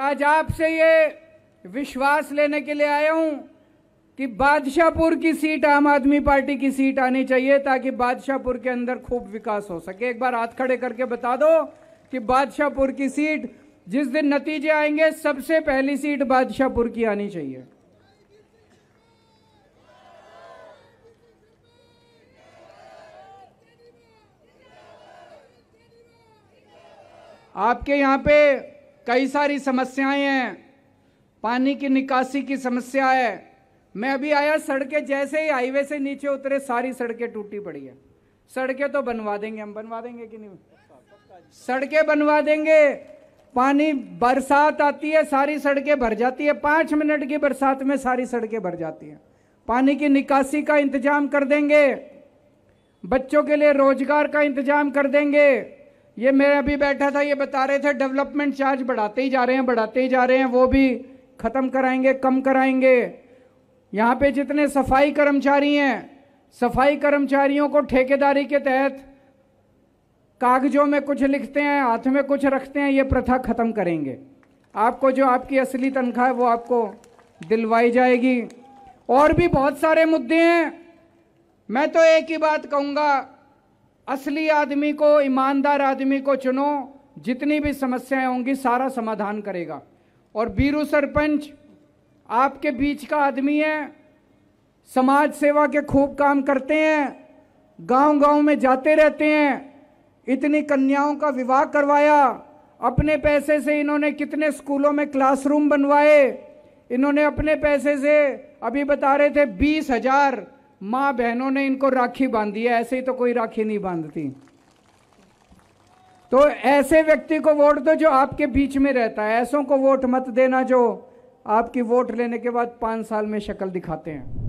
आज आपसे ये विश्वास लेने के लिए आया हूं कि बादशाहपुर की सीट आम आदमी पार्टी की सीट आनी चाहिए ताकि बादशाहपुर के अंदर खूब विकास हो सके एक बार हाथ खड़े करके बता दो कि बादशाहपुर की सीट जिस दिन नतीजे आएंगे सबसे पहली सीट बादशाहपुर की आनी चाहिए आपके यहाँ पे कई सारी समस्याएं हैं पानी की निकासी की समस्या है मैं अभी आया सड़कें जैसे ही हाईवे से नीचे उतरे सारी सड़कें टूटी पड़ी है सड़कें तो बनवा देंगे हम बनवा देंगे कि नहीं सड़कें बनवा देंगे पानी बरसात आती है सारी सड़कें भर जाती है पांच मिनट की बरसात में सारी सड़कें भर जाती हैं पानी की निकासी का इंतजाम कर देंगे बच्चों के लिए रोजगार का इंतजाम कर देंगे ये मेरा अभी बैठा था ये बता रहे थे डेवलपमेंट चार्ज बढ़ाते ही जा रहे हैं बढ़ाते ही जा रहे हैं वो भी ख़त्म कराएंगे कम कराएंगे यहाँ पे जितने सफाई कर्मचारी हैं सफाई कर्मचारियों को ठेकेदारी के तहत कागजों में कुछ लिखते हैं हाथ में कुछ रखते हैं ये प्रथा ख़त्म करेंगे आपको जो आपकी असली तनख्वाह है वो आपको दिलवाई जाएगी और भी बहुत सारे मुद्दे हैं मैं तो एक ही बात कहूँगा असली आदमी को ईमानदार आदमी को चुनो जितनी भी समस्याएं होंगी सारा समाधान करेगा और बीरू सरपंच आपके बीच का आदमी है समाज सेवा के खूब काम करते हैं गांव-गांव में जाते रहते हैं इतनी कन्याओं का विवाह करवाया अपने पैसे से इन्होंने कितने स्कूलों में क्लासरूम बनवाए इन्होंने अपने पैसे से अभी बता रहे थे बीस हजार माँ बहनों ने इनको राखी बांधी है ऐसे ही तो कोई राखी नहीं बांधती तो ऐसे व्यक्ति को वोट दो जो आपके बीच में रहता है ऐसों को वोट मत देना जो आपकी वोट लेने के बाद पाँच साल में शक्ल दिखाते हैं